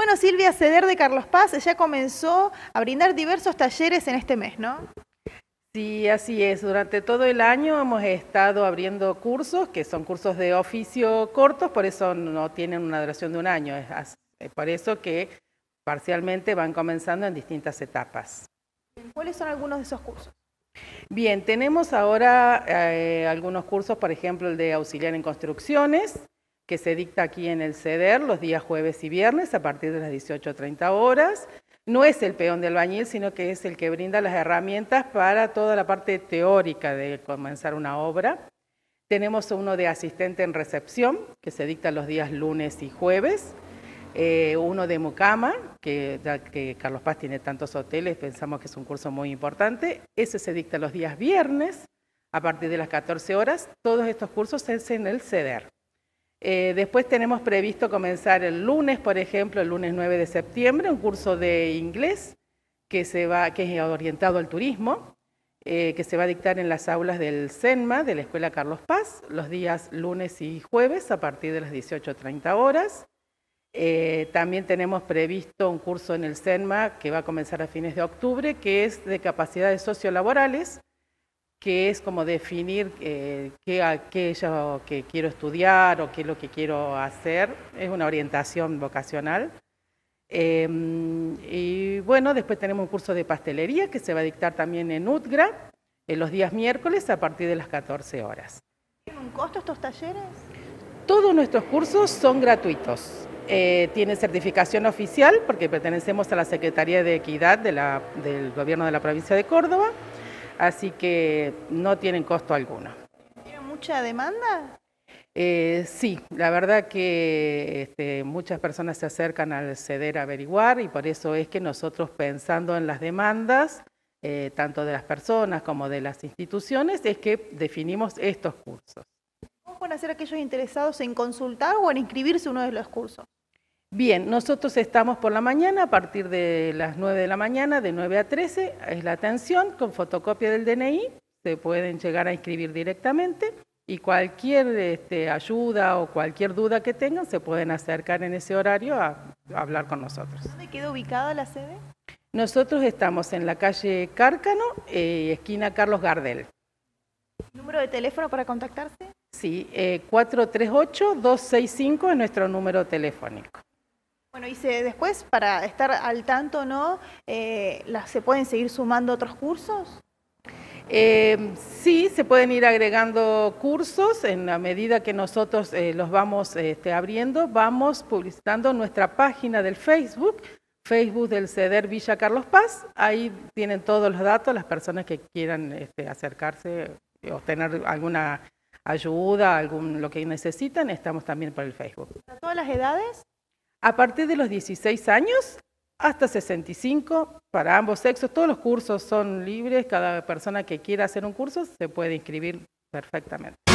Bueno, Silvia Ceder de Carlos Paz ya comenzó a brindar diversos talleres en este mes, ¿no? Sí, así es. Durante todo el año hemos estado abriendo cursos, que son cursos de oficio cortos, por eso no tienen una duración de un año. Es por eso que parcialmente van comenzando en distintas etapas. ¿Cuáles son algunos de esos cursos? Bien, tenemos ahora eh, algunos cursos, por ejemplo, el de auxiliar en construcciones, que se dicta aquí en el CEDER los días jueves y viernes a partir de las 18.30 horas. No es el peón del bañil, sino que es el que brinda las herramientas para toda la parte teórica de comenzar una obra. Tenemos uno de asistente en recepción, que se dicta los días lunes y jueves. Eh, uno de Mucama, que ya que Carlos Paz tiene tantos hoteles, pensamos que es un curso muy importante. Ese se dicta los días viernes a partir de las 14 horas. Todos estos cursos hacen en el CEDER. Eh, después tenemos previsto comenzar el lunes, por ejemplo, el lunes 9 de septiembre, un curso de inglés que, se va, que es orientado al turismo, eh, que se va a dictar en las aulas del CENMA, de la Escuela Carlos Paz, los días lunes y jueves a partir de las 18.30 horas. Eh, también tenemos previsto un curso en el CENMA que va a comenzar a fines de octubre, que es de capacidades sociolaborales que es como definir eh, qué qué aquello que quiero estudiar o qué es lo que quiero hacer. Es una orientación vocacional. Em, y bueno, después tenemos un curso de pastelería que se va a dictar también en UTGRA en los días miércoles a partir de las 14 horas. ¿Tienen un costo estos talleres? Todos nuestros cursos son gratuitos. Eh, tienen certificación oficial porque pertenecemos a la Secretaría de Equidad del Gobierno de la Provincia de Córdoba así que no tienen costo alguno. ¿Tiene mucha demanda? Eh, sí, la verdad que este, muchas personas se acercan al ceder a averiguar y por eso es que nosotros pensando en las demandas, eh, tanto de las personas como de las instituciones, es que definimos estos cursos. ¿Cómo pueden hacer aquellos interesados en consultar o en inscribirse uno de los cursos? Bien, nosotros estamos por la mañana a partir de las 9 de la mañana, de 9 a 13, es la atención con fotocopia del DNI, se pueden llegar a inscribir directamente y cualquier este, ayuda o cualquier duda que tengan se pueden acercar en ese horario a, hablar con nosotros. ¿Dónde queda ubicada la sede? Nosotros estamos en la calle Cárcano, eh, esquina Carlos Gardel. ¿Número de teléfono para contactarse? Sí, eh, 438-265 es nuestro número telefónico. Bueno, y después, para estar al tanto, ¿no? Eh, ¿Se pueden seguir sumando otros cursos? Eh, sí, se pueden ir agregando cursos en la medida que nosotros eh, los vamos este, abriendo, vamos publicitando nuestra página del Facebook, Facebook del CEDER Villa Carlos Paz, ahí tienen todos los datos las personas que quieran este, acercarse o tener alguna ayuda, algún lo que necesitan, estamos también por el Facebook. ¿A todas las edades? a partir de los 16 años hasta 65 para ambos sexos. Todos los cursos son libres, cada persona que quiera hacer un curso se puede inscribir perfectamente.